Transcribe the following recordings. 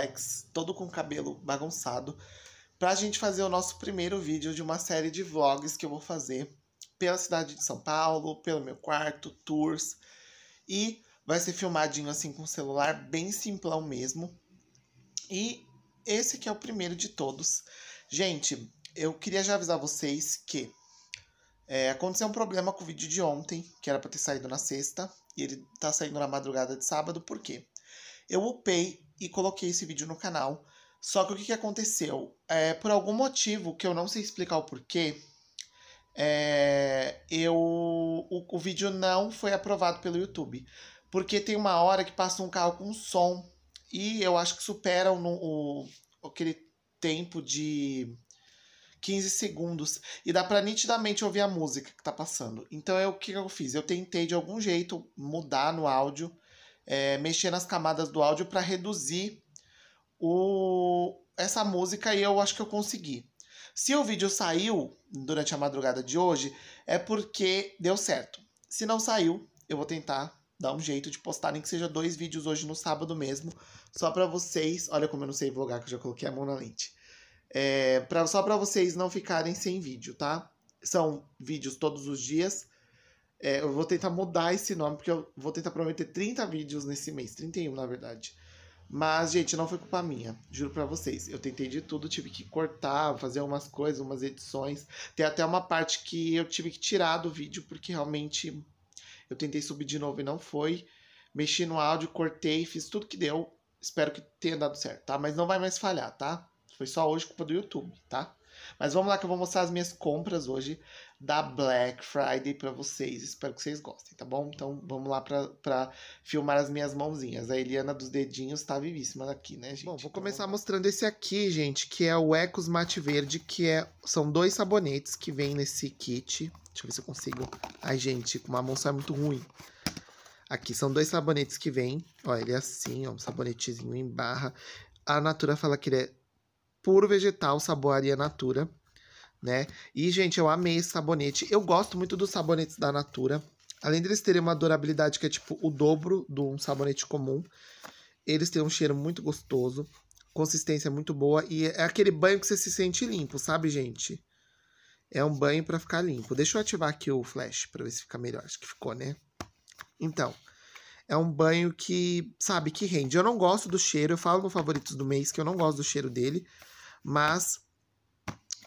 Alex, todo com cabelo bagunçado, pra gente fazer o nosso primeiro vídeo de uma série de vlogs que eu vou fazer pela cidade de São Paulo, pelo meu quarto, tours. E vai ser filmadinho assim com celular, bem simplão mesmo. E esse que é o primeiro de todos. Gente, eu queria já avisar vocês que é, aconteceu um problema com o vídeo de ontem, que era para ter saído na sexta, e ele tá saindo na madrugada de sábado, por quê? eu upei e coloquei esse vídeo no canal. Só que o que, que aconteceu? É, por algum motivo, que eu não sei explicar o porquê, é, eu, o, o vídeo não foi aprovado pelo YouTube. Porque tem uma hora que passa um carro com som e eu acho que supera o o, aquele tempo de 15 segundos. E dá pra nitidamente ouvir a música que tá passando. Então, é o que, que eu fiz? Eu tentei de algum jeito mudar no áudio é, mexer nas camadas do áudio para reduzir o, essa música e eu acho que eu consegui. Se o vídeo saiu durante a madrugada de hoje, é porque deu certo. Se não saiu, eu vou tentar dar um jeito de postar, nem que seja dois vídeos hoje no sábado mesmo, só para vocês. Olha como eu não sei vlogar, que eu já coloquei a mão na lente. É, pra, só para vocês não ficarem sem vídeo, tá? São vídeos todos os dias é, eu vou tentar mudar esse nome, porque eu vou tentar prometer 30 vídeos nesse mês, 31 na verdade. Mas, gente, não foi culpa minha, juro para vocês. Eu tentei de tudo, tive que cortar, fazer algumas coisas, umas edições. Tem até uma parte que eu tive que tirar do vídeo, porque realmente eu tentei subir de novo e não foi. Mexi no áudio, cortei, fiz tudo que deu. Espero que tenha dado certo, tá? Mas não vai mais falhar, tá? Foi só hoje culpa do YouTube, tá? Mas vamos lá que eu vou mostrar as minhas compras hoje da Black Friday para vocês. Espero que vocês gostem, tá bom? Então vamos lá para filmar as minhas mãozinhas. A Eliana dos dedinhos tá vivíssima aqui, né, gente? Bom, vou tá começar então, mostrando esse aqui, gente, que é o Ecos Mate Verde, que é são dois sabonetes que vem nesse kit. Deixa eu ver se eu consigo. Ai, gente, com uma mão sai muito ruim. Aqui são dois sabonetes que vem. Ó, ele é assim, ó, um sabonetezinho em barra. A Natura fala que ele é puro vegetal, saboaria Natura, né? E, gente, eu amei esse sabonete. Eu gosto muito dos sabonetes da Natura. Além deles terem uma durabilidade que é tipo o dobro de um sabonete comum, eles têm um cheiro muito gostoso, consistência muito boa e é aquele banho que você se sente limpo, sabe, gente? É um banho para ficar limpo. Deixa eu ativar aqui o flash para ver se fica melhor. Acho que ficou, né? Então, é um banho que, sabe, que rende. Eu não gosto do cheiro, eu falo no Favoritos do Mês que eu não gosto do cheiro dele, mas.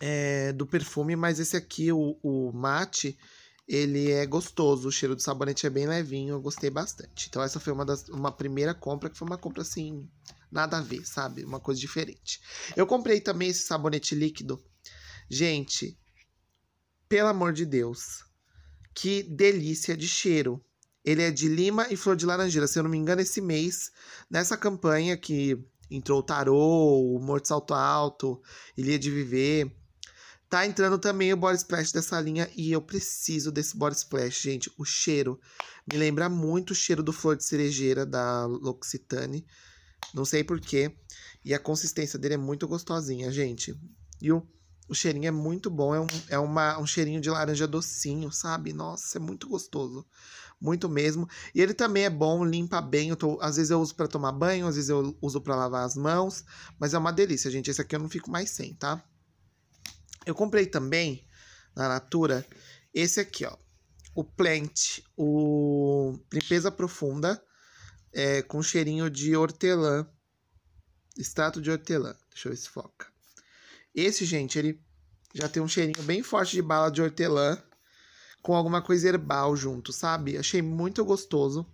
É, do perfume, mas esse aqui, o, o mate, ele é gostoso, o cheiro do sabonete é bem levinho, eu gostei bastante. Então essa foi uma, das, uma primeira compra, que foi uma compra assim, nada a ver, sabe? Uma coisa diferente. Eu comprei também esse sabonete líquido. Gente, pelo amor de Deus, que delícia de cheiro. Ele é de Lima e Flor de Laranjeira. Se eu não me engano, esse mês, nessa campanha que entrou o Tarô, o Morto Salto Alto, Ilha de Viver. Tá entrando também o body splash dessa linha e eu preciso desse body splash, gente. O cheiro me lembra muito o cheiro do flor de cerejeira da L'Occitane. Não sei porquê. E a consistência dele é muito gostosinha, gente. E o, o cheirinho é muito bom. É, um, é uma, um cheirinho de laranja docinho, sabe? Nossa, é muito gostoso muito mesmo. E ele também é bom, limpa bem. Tô, às vezes eu uso para tomar banho, às vezes eu uso para lavar as mãos, mas é uma delícia, gente. Esse aqui eu não fico mais sem, tá? Eu comprei também na Natura esse aqui, ó. O Plant, o Limpeza Profunda, é, com cheirinho de hortelã, extrato de hortelã. Deixa eu ver se foca. Esse, gente, ele já tem um cheirinho bem forte de bala de hortelã com alguma coisa herbal junto, sabe? Achei muito gostoso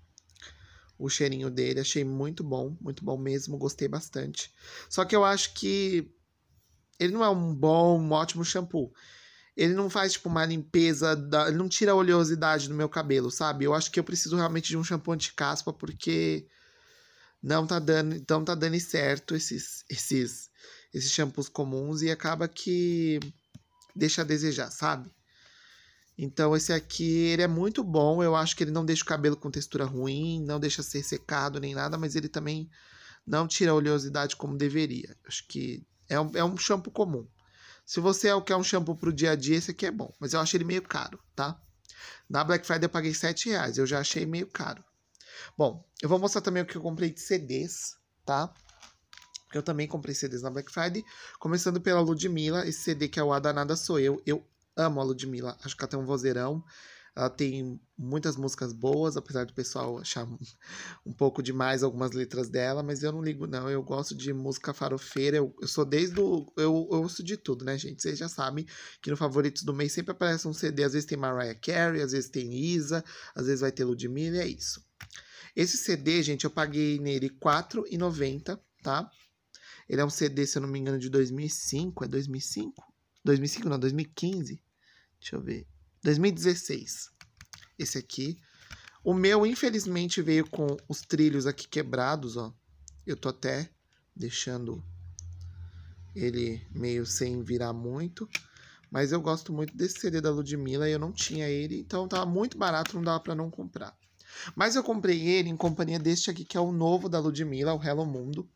o cheirinho dele, achei muito bom, muito bom mesmo, gostei bastante. Só que eu acho que ele não é um bom, um ótimo shampoo. Ele não faz, tipo, uma limpeza, da... ele não tira a oleosidade do meu cabelo, sabe? Eu acho que eu preciso realmente de um shampoo anti-caspa, porque não tá dando, não tá dando certo esses, esses, esses shampoos comuns e acaba que deixa a desejar, sabe? Então esse aqui, ele é muito bom. Eu acho que ele não deixa o cabelo com textura ruim, não deixa ser secado nem nada, mas ele também não tira a oleosidade como deveria. Acho que é um, é um shampoo comum. Se você é o que é um shampoo pro dia a dia, esse aqui é bom. Mas eu acho ele meio caro, tá? Na Black Friday eu paguei 7 reais, eu já achei meio caro. Bom, eu vou mostrar também o que eu comprei de CDs, tá? Porque eu também comprei CDs na Black Friday. Começando pela Ludmilla, esse CD que é o Adanada Sou Eu. Eu amo a Ludmilla, acho que ela tem um vozeirão. Ela tem muitas músicas boas, apesar do pessoal achar um pouco demais algumas letras dela, mas eu não ligo, não. Eu gosto de música farofeira. Eu, eu sou desde o. Eu, eu ouço de tudo, né, gente? Vocês já sabem que no Favoritos do Mês sempre aparece um CD. Às vezes tem Mariah Carey, às vezes tem Isa, às vezes vai ter Ludmilla, e é isso. Esse CD, gente, eu paguei nele R$4,90, tá? Ele é um CD, se eu não me engano, de 2005. É 2005? 2005 não, 2015. Deixa eu ver. 2016. Esse aqui. O meu, infelizmente, veio com os trilhos aqui quebrados, ó. Eu tô até deixando ele meio sem virar muito. Mas eu gosto muito desse CD da Ludmilla e eu não tinha ele, então tava muito barato, não dava para não comprar. Mas eu comprei ele em companhia deste aqui, que é o novo da Ludmilla, o Hello Mundo,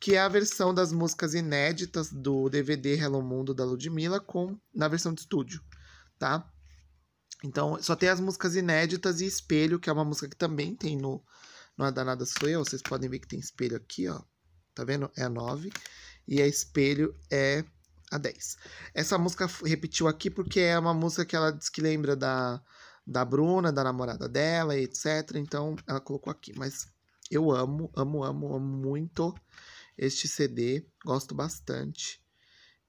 que é a versão das músicas inéditas do DVD Hello Mundo da Ludmilla com na versão de estúdio tá? Então, só tem as músicas inéditas e Espelho, que é uma música que também tem no No Danada Sou Eu. Vocês podem ver que tem Espelho aqui, ó. Tá vendo? É a 9. E a Espelho é a 10. Essa música repetiu aqui porque é uma música que ela diz que lembra da, da Bruna, da namorada dela, e etc. Então, ela colocou aqui. Mas eu amo, amo, amo, amo muito este CD. Gosto bastante.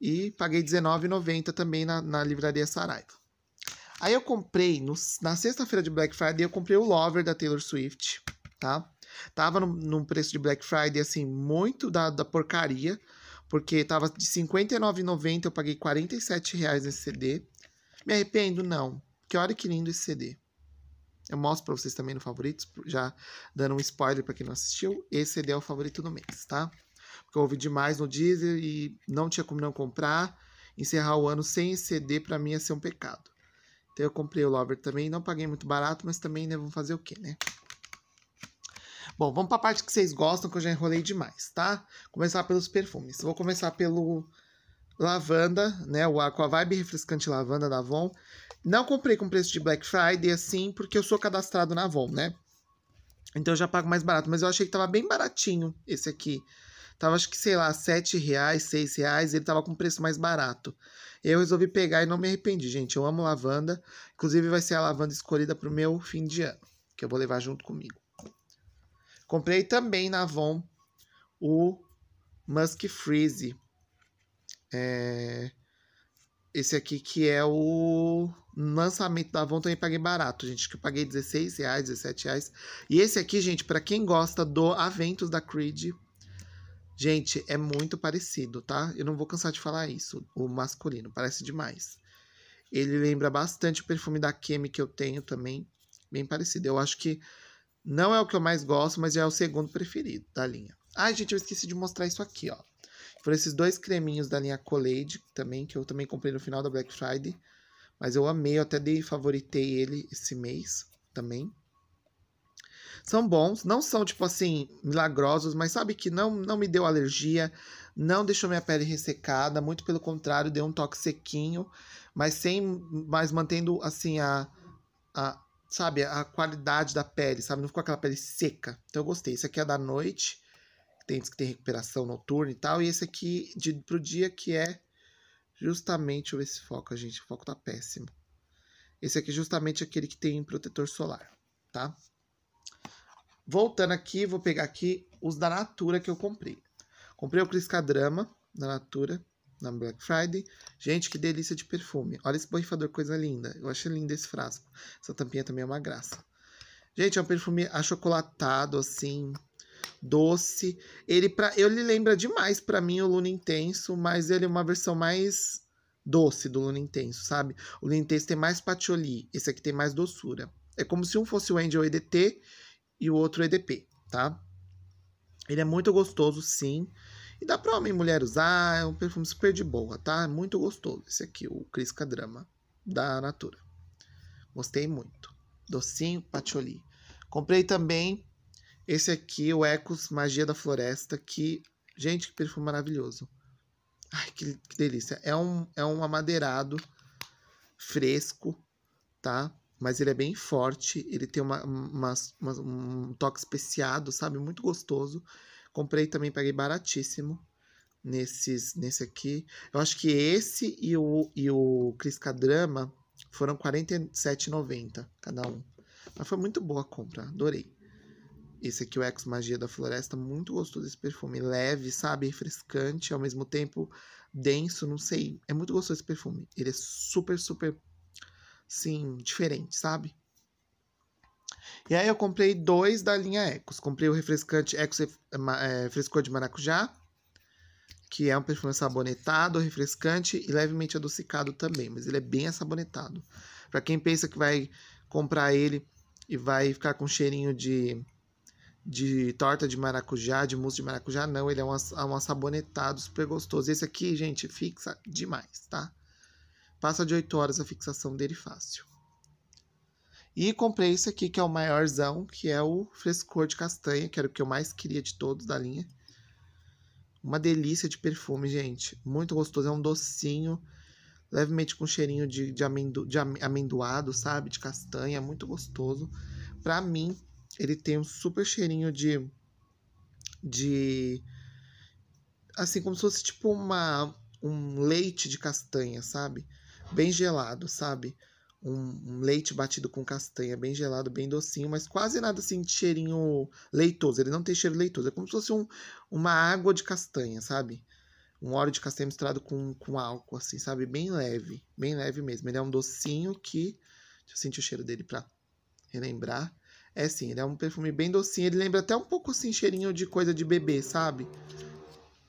E paguei R$19,90 também na, na livraria Saraiva. Aí eu comprei, no, na sexta-feira de Black Friday, eu comprei o Lover da Taylor Swift, tá? Tava num, num preço de Black Friday, assim, muito da, da porcaria, porque tava de R$59,90, eu paguei R$47,00 nesse CD. Me arrependo? Não. Que hora que lindo esse CD. Eu mostro pra vocês também no favoritos, já dando um spoiler para quem não assistiu. Esse CD é o favorito do mês, tá? Porque eu ouvi demais no Deezer e não tinha como não comprar. Encerrar o ano sem esse CD para mim ia ser um pecado. Então eu comprei o Lover também, não paguei muito barato, mas também né, vamos fazer o quê, né? Bom, vamos para a parte que vocês gostam, que eu já enrolei demais, tá? Começar pelos perfumes. Vou começar pelo lavanda, né? O Aqua Vibe refrescante lavanda da Avon. Não comprei com preço de Black Friday assim, porque eu sou cadastrado na Avon, né? Então eu já pago mais barato, mas eu achei que tava bem baratinho esse aqui. Tava acho que, sei lá, 7 reais, 6 reais, ele tava com preço mais barato. Eu resolvi pegar e não me arrependi, gente. Eu amo lavanda. Inclusive vai ser a lavanda escolhida pro meu fim de ano, que eu vou levar junto comigo. Comprei também na Avon o Musk Freeze. É... Esse aqui que é o lançamento da Avon, também paguei barato, gente. Que eu paguei 16 reais, 17 reais. E esse aqui, gente, para quem gosta do Aventos da Creed, Gente, é muito parecido, tá? Eu não vou cansar de falar isso. O masculino, parece demais. Ele lembra bastante o perfume da Kemi que eu tenho também. Bem parecido. Eu acho que não é o que eu mais gosto, mas é o segundo preferido da linha. Ai, gente, eu esqueci de mostrar isso aqui, ó. Foram esses dois creminhos da linha Collade também, que eu também comprei no final da Black Friday. Mas eu amei, eu até dei favoritei ele esse mês também. São bons, não são, tipo assim, milagrosos, mas sabe que não, não me deu alergia, não deixou minha pele ressecada, muito pelo contrário, deu um toque sequinho, mas sem, mas mantendo, assim, a, a sabe, a qualidade da pele, sabe? Não ficou aquela pele seca. Então eu gostei. Esse aqui é da noite, tem que tem recuperação noturna e tal, e esse aqui de, pro dia que é justamente, deixa eu ver foca, gente, o foco tá péssimo. Esse aqui é justamente é aquele que tem protetor solar, tá? Voltando aqui, vou pegar aqui os da Natura que eu comprei. Comprei o Criscadrama da Natura, na Black Friday. Gente, que delícia de perfume. Olha esse borrifador, coisa linda. Eu achei lindo esse frasco. Essa tampinha também é uma graça. Gente, é um perfume achocolatado, assim, doce. Ele pra, ele lembra demais para mim o Luna Intenso, mas ele é uma versão mais doce do Luna Intenso, sabe? O Luna Intenso tem mais patchouli, esse aqui tem mais doçura. É como se um fosse o Angel EDT e o outro EDP, tá? Ele é muito gostoso, sim. E dá pra homem e mulher usar, é um perfume super de boa, tá? É muito gostoso esse aqui, o Crisca Drama, da Natura. Gostei muito. Docinho Patchouli. Comprei também esse aqui, o Ecos Magia da Floresta, que... Gente, que perfume maravilhoso. Ai, que, que delícia. É um, é um amadeirado fresco, tá? mas ele é bem forte, ele tem uma, uma, uma, um toque especiado, sabe? Muito gostoso. Comprei também, peguei baratíssimo nesses, nesse aqui. Eu acho que esse e o, e o Criscadrama foram R$ 47,90 cada um. Mas foi muito boa a compra, adorei. Esse aqui, o Ex Magia da Floresta, muito gostoso esse perfume. Leve, sabe? Refrescante, ao mesmo tempo denso, não sei. É muito gostoso esse perfume. Ele é super, super sim diferente, sabe? E aí eu comprei dois da linha Ecos. Comprei o refrescante Ecos é, Frescor de Maracujá, que é um perfume sabonetado, refrescante e levemente adocicado também, mas ele é bem sabonetado. Para quem pensa que vai comprar ele e vai ficar com cheirinho de, de torta de maracujá, de mousse de maracujá, não, ele é um, é um sabonetado super gostoso. Esse aqui, gente, fixa demais, tá? Passa de 8 horas a fixação dele fácil. E comprei esse aqui, que é o maiorzão, que é o frescor de castanha, que era o que eu mais queria de todos da linha. Uma delícia de perfume, gente. Muito gostoso, é um docinho, levemente com cheirinho de, de, amendo, de amendoado, sabe? De castanha, é muito gostoso. Pra mim, ele tem um super cheirinho de... de assim, como se fosse tipo uma, um leite de castanha, sabe? bem gelado, sabe? Um, um, leite batido com castanha, bem gelado, bem docinho, mas quase nada assim de cheirinho leitoso. Ele não tem cheiro leitoso, é como se fosse um, uma água de castanha, sabe? Um óleo de castanha misturado com, com álcool, assim, sabe? Bem leve, bem leve mesmo. Ele é um docinho que. Deixa eu sentir o cheiro dele pra relembrar. É sim, ele é um perfume bem docinho. Ele lembra até um pouco assim, cheirinho de coisa de bebê, sabe?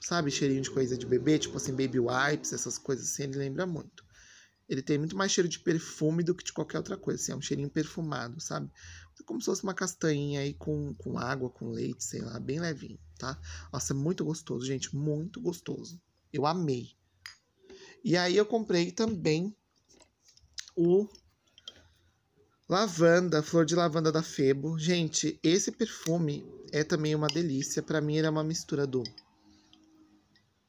Sabe, cheirinho de coisa de bebê, tipo assim, baby wipes, essas coisas assim, ele lembra muito. Ele tem muito mais cheiro de perfume do que de qualquer outra coisa. Assim, é um cheirinho perfumado, sabe? É como se fosse uma castanha aí com, com água, com leite, sei lá, bem levinho, tá? Nossa, é muito gostoso, gente. Muito gostoso. Eu amei. E aí eu comprei também o Lavanda, flor de lavanda da Febo. Gente, esse perfume é também uma delícia. Para mim, era é uma mistura do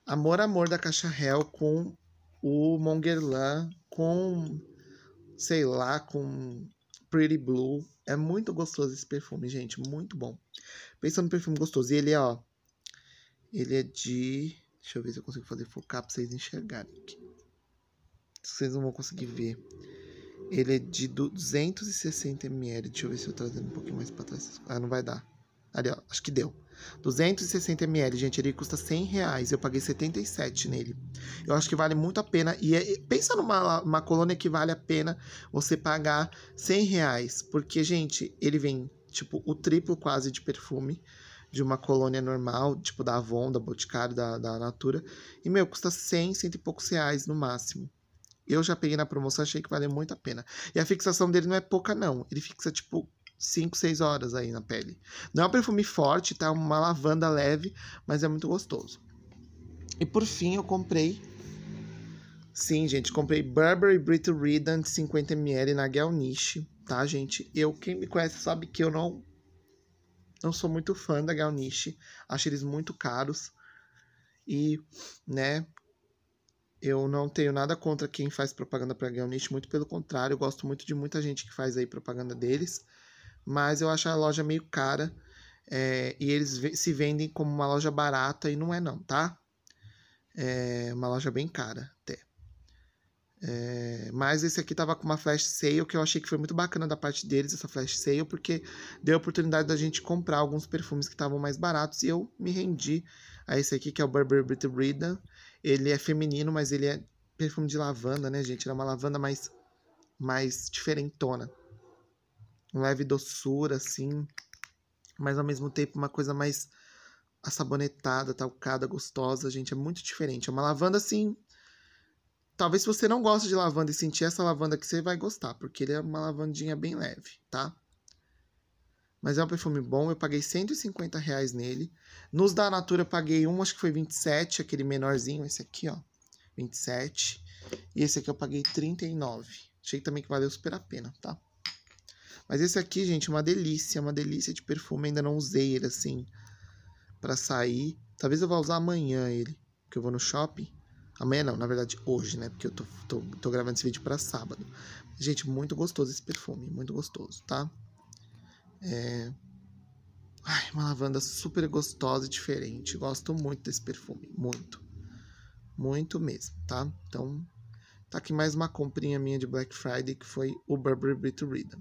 Amor Amor da Caixa Real com o Monguerlan com, sei lá, com Pretty Blue. É muito gostoso esse perfume, gente, muito bom. Pensando no perfume gostoso, e ele é, ó, ele é de, deixa eu ver se eu consigo fazer focar pra vocês enxergarem aqui. Vocês não vão conseguir ver. Ele é de 260ml. Deixa eu ver se eu trazendo um pouquinho mais pra trás. Ah, não vai dar. Ali, ó. Acho que deu. 260 ml, gente, ele custa 100 reais. Eu paguei 77 nele. Eu acho que vale muito a pena. E é, pensa numa uma colônia que vale a pena você pagar 100 reais. Porque, gente, ele vem, tipo, o triplo quase de perfume de uma colônia normal, tipo da Avon, da Boticário, da, da Natura. E, meu, custa 100, 100 e poucos reais no máximo. Eu já peguei na promoção, achei que valeu muito a pena. E a fixação dele não é pouca, não. Ele fixa, tipo, 5, 6 horas aí na pele. Não é um perfume forte, tá? É uma lavanda leve, mas é muito gostoso. E por fim, eu comprei. Sim, gente, comprei Burberry Brito Redant 50ml na Galniche, tá, gente? Eu, quem me conhece sabe que eu não não sou muito fã da Galniche, acho eles muito caros. E, né, eu não tenho nada contra quem faz propaganda para Galniche, muito pelo contrário, eu gosto muito de muita gente que faz aí propaganda deles mas eu acho a loja meio cara é, e eles se vendem como uma loja barata e não é não, tá? É uma loja bem cara até. É, mas esse aqui tava com uma flash sale que eu achei que foi muito bacana da parte deles, essa flash sale, porque deu a oportunidade da gente comprar alguns perfumes que estavam mais baratos e eu me rendi a esse aqui que é o Burberry Brit Brida Ele é feminino, mas ele é perfume de lavanda, né, gente? Ele é uma lavanda mais, mais diferentona leve doçura, assim, mas ao mesmo tempo uma coisa mais assabonetada, talcada, gostosa, gente, é muito diferente. É uma lavanda, assim, talvez se você não gosta de lavanda e sentir essa lavanda que você vai gostar, porque ele é uma lavandinha bem leve, tá? Mas é um perfume bom, eu paguei 150 reais nele. Nos da Natura eu paguei um, acho que foi 27, aquele menorzinho, esse aqui, ó. 27. E esse aqui eu paguei 39. Achei também que valeu super a pena, tá? Mas esse aqui, gente, é uma delícia, é uma delícia de perfume. Ainda não usei ele assim para sair. Talvez eu vá usar amanhã ele, porque eu vou no shopping. Amanhã não, na verdade hoje, né? Porque eu tô, tô, tô gravando esse vídeo para sábado. Gente, muito gostoso esse perfume, muito gostoso, tá? É... Ai, uma lavanda super gostosa e diferente. Gosto muito desse perfume, muito. Muito mesmo, tá? Então, tá aqui mais uma comprinha minha de Black Friday, que foi o Burberry Brit Rhythm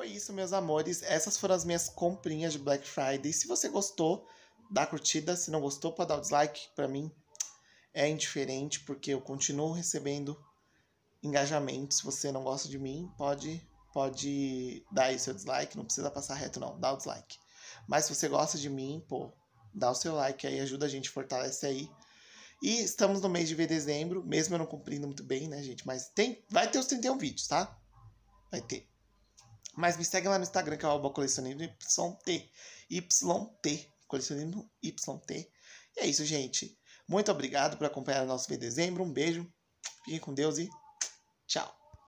foi isso, meus amores. Essas foram as minhas comprinhas de Black Friday. Se você gostou, dá curtida. Se não gostou, pode dar o dislike. Para mim é indiferente, porque eu continuo recebendo engajamento. Se você não gosta de mim, pode, pode dar aí seu dislike. Não precisa passar reto, não. Dá o dislike. Mas se você gosta de mim, pô, dá o seu like aí, ajuda a gente, fortalece aí. E estamos no mês de dezembro, mesmo eu não cumprindo muito bem, né, gente? Mas tem, vai ter os 31 vídeos, tá? Vai ter. Mas me segue lá no Instagram, que é o arroba colecionismo YT. YT. Colecionismo YT. E é isso, gente. Muito obrigado por acompanhar o nosso V dezembro. Um beijo. Fiquem com Deus e tchau.